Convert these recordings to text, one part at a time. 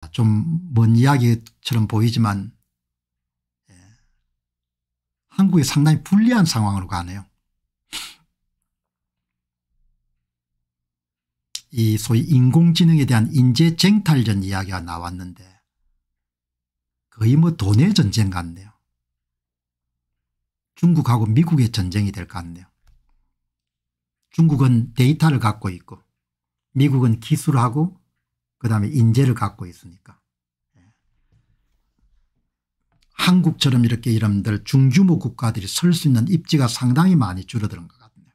아, 좀먼 이야기처럼 보이지만 예. 한국이 상당히 불리한 상황으로 가네요. 이 소위 인공지능에 대한 인재쟁탈전 이야기가 나왔는데 거의 뭐 돈의 전쟁 같네요. 중국하고 미국의 전쟁이 될 것 같네요. 중국은 데이터를 갖고 있고 미국은 기술하고 그 다음에 인재를 갖고 있으니까. 예. 한국처럼 이렇게 이름들 중규모 국가들이 설 수 있는 입지가 상당히 많이 줄어드는 것 같네요.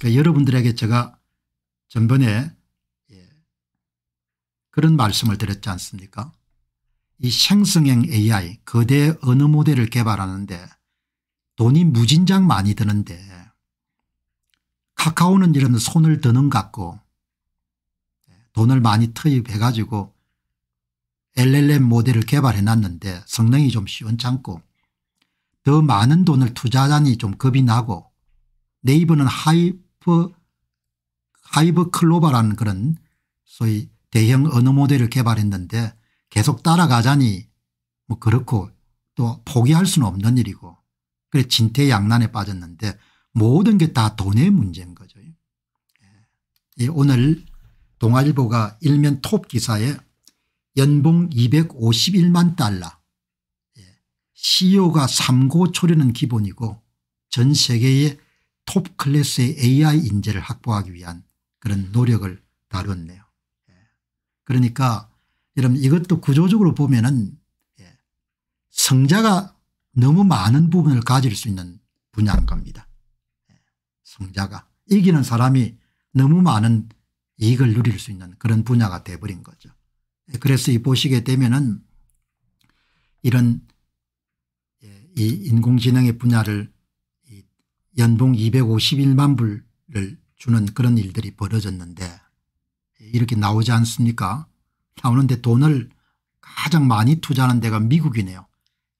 그러니까 여러분들에게 제가 전번에 예, 그런 말씀을 드렸지 않습니까 이 생성형 AI 거대 언어 모델을 개발하는데 돈이 무진장 많이 드는데 카카오는 이런 손을 드는 같고 돈을 많이 투입해 가지고 LLM 모델을 개발해 놨는데 성능이 좀 시원찮고 더 많은 돈을 투자하니 좀 겁이 나고 네이버는 하이브 하이브 클로바라는 그런 소위 대형 언어 모델을 개발했는데 계속 따라가자니 뭐 그렇고 또 포기할 수는 없는 일이고 그래 진퇴양난에 빠졌는데 모든 게 다 돈의 문제인 거죠. 예. 오늘 동아일보가 일면 톱 기사에 연봉 251만 달러 예, CEO가 3고 초려는 기본이고 전 세계의 톱 클래스의 AI 인재를 확보하기 위한 그런 노력을 다뤘네요. 예, 그러니까 여러분 이것도 구조적으로 보면 은 예, 성자가 너무 많은 부분을 가질 수 있는 분야인 겁니다. 성자가 이기는 사람이 너무 많은 이익을 누릴 수 있는 그런 분야가 돼버린 거죠. 그래서 이 보시게 되면은 이런 예, 이 인공지능의 분야를 연봉 251만 불을 주는 그런 일들이 벌어졌는데 이렇게 나오지 않습니까? 나오는데 돈을 가장 많이 투자하는 데가 미국이네요.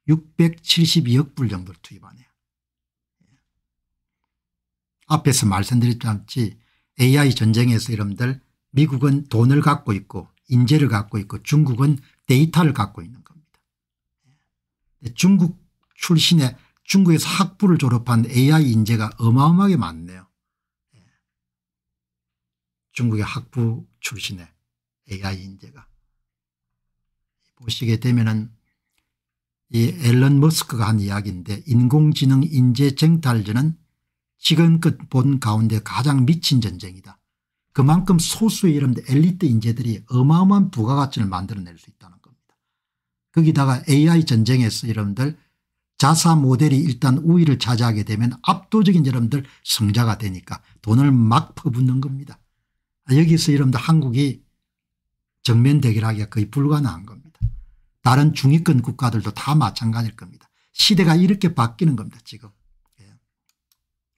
672억 불 정도를 투입하네요. 예. 앞에서 말씀드렸지 AI 전쟁에서 여러분들 미국은 돈을 갖고 있고 인재를 갖고 있고 중국은 데이터를 갖고 있는 겁니다. 네, 중국 출신의 중국에서 학부를 졸업한 AI 인재가 어마어마하게 많네요. 네. 중국의 학부 출신의 AI 인재가. 보시게 되면은 이 앨런 머스크가 한 이야기인데 인공지능 인재 쟁탈전은 지금껏 본 가운데 가장 미친 전쟁이다. 그만큼 소수의 이런 엘리트 인재들이 어마어마한 부가가치를 만들어낼 수 있다는 겁니다. 거기다가 AI 전쟁에서 여러분들 자사 모델이 일단 우위를 차지하게 되면 압도적인 여러분들 승자가 되니까 돈을 막 퍼붓는 겁니다. 여기서 여러분들 한국이 정면 대결하기가 거의 불가능한 겁니다. 다른 중위권 국가들도 다 마찬가지일 겁니다. 시대가 이렇게 바뀌는 겁니다 지금.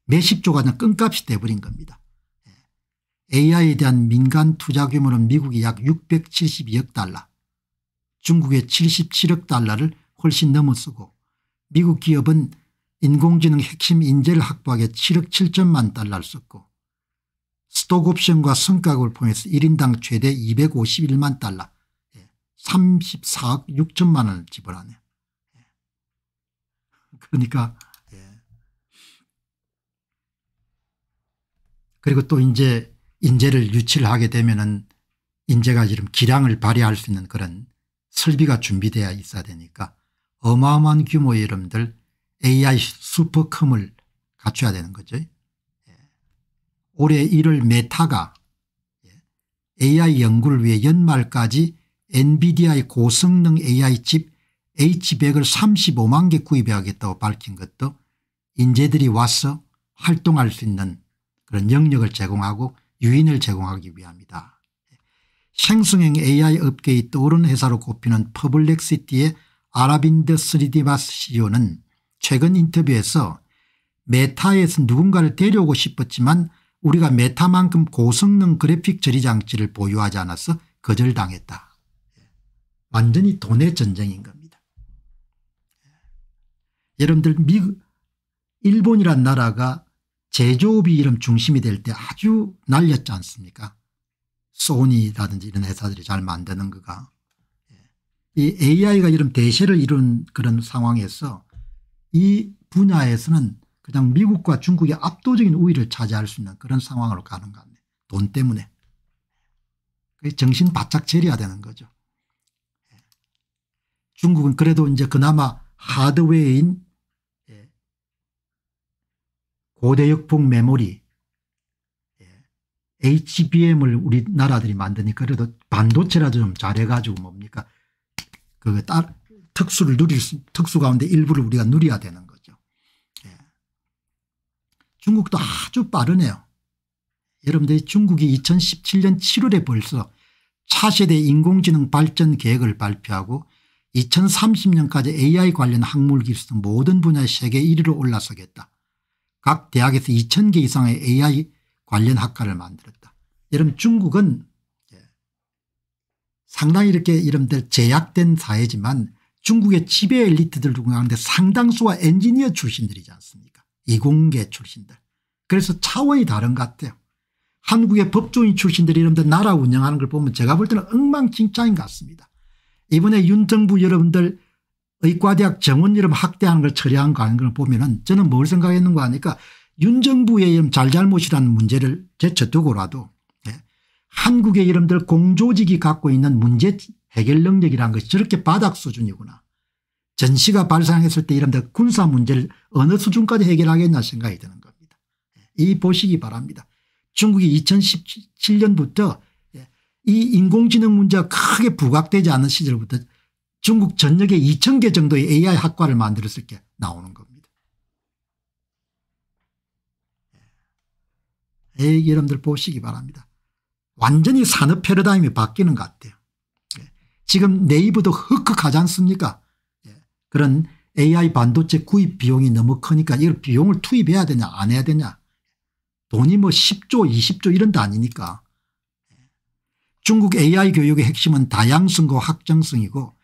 몇십 조가 그냥 끈값이 돼버린 겁니다. 예. AI에 대한 민간 투자 규모는 미국이 약 672억 달러 중국의 77억 달러를 훨씬 넘어서고 미국 기업은 인공지능 핵심 인재를 확보하기 7억 7천만 달러를 썼고 스톡옵션과 성과급을 포함해서 1인당 최대 251만 달러 34억 예, 6천만 원을 지불하네요. 예. 그러니까 그리고 또 이제 인재를 유치를 하게 되면은 인재가 지금 기량을 발휘할 수 있는 그런 설비가 준비되어 있어야 되니까 어마어마한 규모의 이름들 AI 슈퍼컴을 갖춰야 되는 거죠. 예. 올해 1월 메타가 AI 예, 연구를 위해 연말까지 엔비디아의 고성능 AI 칩 H100을 35만 개구입해겠다고 밝힌 것도 인재들이 와서 활동할 수 있는 그런 영역을 제공하고 유인을 제공하기 위함이다. 생성형 AI 업계의 떠오른 회사로 꼽히는 퍼블렉시티의 아라빈드 스리디바스 CEO는 최근 인터뷰에서 메타에서 누군가를 데려오고 싶었지만 우리가 메타만큼 고성능 그래픽 처리 장치를 보유하지 않아서 거절당했다. 완전히 돈의 전쟁인 겁니다. 예. 여러분들 미 일본이란 나라가 제조업이 이런 중심이 될 때 아주 날렸지 않습니까 소니라든지 이런 회사들이 잘 만드는 거가 예. 이 AI가 이런 대세를 이룬 그런 상황에서 이 분야에서는 그냥 미국과 중국의 압도적인 우위를 차지할 수 있는 그런 상황으로 가는 것 같네. 돈 때문에. 정신 바짝 차려야 되는 거죠. 예. 중국은 그래도 이제 그나마 하드웨어인 고대역풍 메모리 예, HBM을 우리나라들이 만드니까 그래도 반도체라도 좀 잘해가지고 뭡니까 그 특수를 누릴 수, 특수 가운데 일부를 우리가 누려야 되는 거죠. 예. 중국도 아주 빠르네요. 여러분들 중국이 2017년 7월에 벌써 차세대 인공지능 발전 계획을 발표하고 2030년까지 AI 관련 학물 기술 등 모든 분야 의 세계 1위로 올라서겠다. 각 대학에서 2천 개 이상의 AI 관련 학과를 만들었다. 여러분 중국은 상당히 이렇게 이름들 제약된 사회지만 중국의 지배 엘리트들 중가운데 상당수가 엔지니어 출신들이지 않습니까 이공계 출신들. 그래서 차원이 다른 것 같아요. 한국의 법조인 출신들이 이런데 나라 운영하는 걸 보면 제가 볼 때는 엉망진창인 것 같습니다. 이번에 윤 정부 여러분들 의과대학 정원 이름 확대하는걸 처리한 거 아닌 걸 보면은 저는 뭘 생각했는 가하니까윤 정부의 이름 잘잘못이라는 문제를 제쳐두고라도 예, 한국의 이름들 공조직이 갖고 있는 문제 해결 능력이라는 것이 저렇게 바닥 수준이구나. 전시가 발생했을 때 이름들 군사 문제를 어느 수준까지 해결하겠냐 생각이 드는 겁니다. 예, 이 보시기 바랍니다. 중국이 2017년부터 예, 이 인공지능 문제가 크게 부각되지 않은 시절부터 중국 전역에 2천 개 정도의 AI 학과를 만들었을 게 나오는 겁니다. 예. 에 여러분들 보시기 바랍니다. 완전히 산업 패러다임이 바뀌는 것 같아요. 예. 지금 네이버도 흑흑하지 않습니까? 예. 그런 AI 반도체 구입 비용이 너무 크니까 이걸 비용을 투입해야 되냐 안 해야 되냐 돈이 뭐 10조 20조 이런 단위니까 중국 AI 교육의 핵심은 다양성과 확장성이고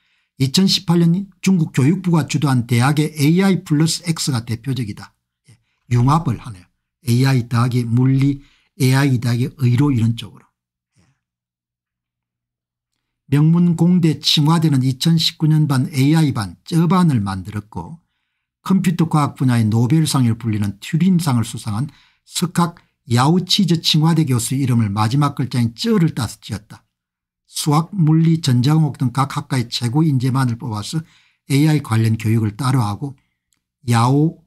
2018년 중국 교육부가 주도한 대학의 AI 플러스 X가 대표적이다. 예, 융합을 하네요. AI 대학의 물리, AI 대학의 의로 이런 쪽으로. 예. 명문공대 칭화대는 2019년 반 AI반 쩌반을 만들었고 컴퓨터과학 분야의 노벨상을 불리는 튜린상을 수상한 석학 야우치즈 칭화대 교수 이름을 마지막 글자인 쩌를 따서 지었다. 수학, 물리, 전자공학 등 각 학과의 최고 인재만을 뽑아서 AI 관련 교육을 따로 하고 야오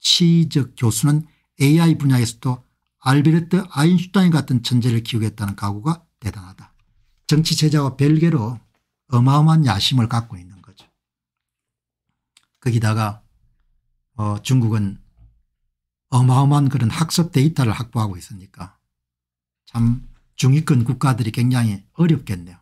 치적 교수는 AI 분야에서도 알베르트 아인슈타인 같은 천재를 키우겠다는 각오가 대단하다. 정치 제자와 별개로 어마어마한 야심을 갖고 있는 거죠. 거기다가 어 중국은 어마어마한 그런 학습 데이터를 확보하고 있으니까 참 중위권 국가들이 굉장히 어렵겠네요.